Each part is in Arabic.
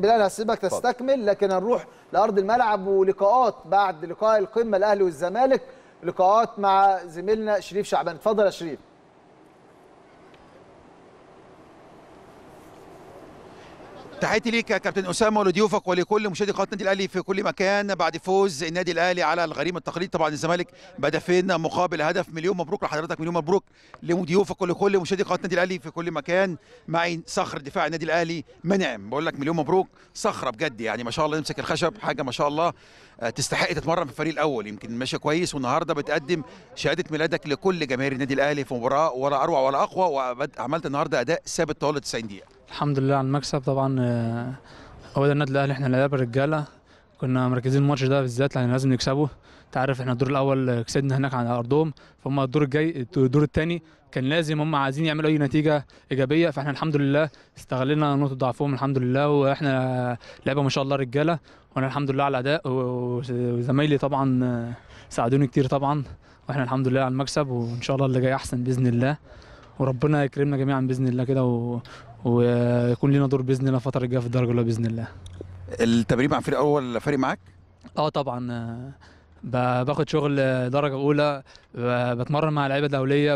بالله انا هسيبك تستكمل لكن هنروح لارض الملعب ولقاءات بعد لقاء القمه الاهلي والزمالك لقاءات مع زميلنا شريف شعبان اتفضل يا شريف تحياتي ليك يا كابتن اسامه ولضيوفك ولكل مشاهدي قناه النادي الاهلي في كل مكان بعد فوز النادي الاهلي على الغريم التقليدي طبعا الزمالك بهدفين مقابل هدف مليون مبروك لحضرتك مليون مبروك لضيوفك ولكل مشاهدي قناه النادي الاهلي في كل مكان معي صخر دفاع النادي الاهلي منعم بقول لك مليون مبروك صخره بجد يعني ما شاء الله يمسك الخشب حاجه ما شاء الله آه، تستحق تتمرن في الفريق الاول يمكن ماشيه كويس والنهارده بتقدم شهاده ميلادك لكل جماهير النادي الاهلي في مباراه ولا اروع ولا اقوى وعملت النهارده اداء ثابت طوال 90 دقيقه الحمد لله على المكسب طبعا آه، اولا النادي الاهلي احنا لعيبه رجاله كنا مركزين الماتش ده بالذات يعني لازم نكسبه انت عارف احنا الدور الاول كسبنا هناك على ارضهم فهم الدور الجاي الدور الثاني كان لازم هم عايزين يعملوا اي نتيجه ايجابيه فاحنا الحمد لله استغلينا نقطه ضعفهم الحمد لله واحنا لعبه ما شاء الله رجاله وانا الحمد لله على الاداء وزمايلي طبعا آه، ساعدوني كتير طبعا واحنا الحمد لله على المكسب وان شاء الله اللي جاي احسن باذن الله وربنا يكرمنا جميعا باذن الله كده و... ويكون لنا دور باذن الله الفتره الجايه في الدرجه الاولى باذن الله التمرين مع الفريق الاول فارق معاك اه طبعا آه، باخد شغل درجه اولى بتمرن مع اللعيبه الدوليه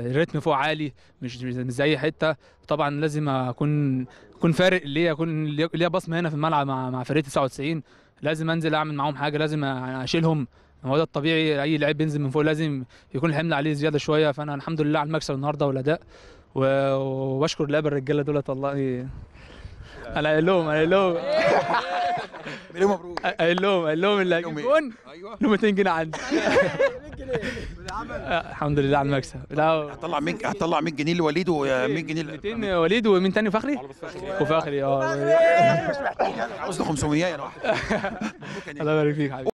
الريتم فوق عالي مش مش زي اي حته طبعا لازم اكون اكون فارق ليا اكون ليا بصمه هنا في الملعب مع مع فريق 99 لازم انزل اعمل معاهم حاجه لازم اشيلهم هو ده الطبيعي اي لعيب بينزل من فوق لازم يكون الحمل عليه زياده شويه فانا الحمد لله على المكسب النهارده والاداء واشكر لاب الرجاله دولت والله انا قايل لهم انا قايل لهم مليون مبروك قايل لهم قايل لهم اللي هيجيب إيه؟ جون ايوه له 200 جنيه عندي الحمد لله على المكسب لا هطلع 100 هطلع 100 جنيه لوليد و100 جنيه 200 وليد ومين تاني فخري؟ وفخري اه مش محتاج عاوز 500 يا واحد الله يبارك فيك حبيبي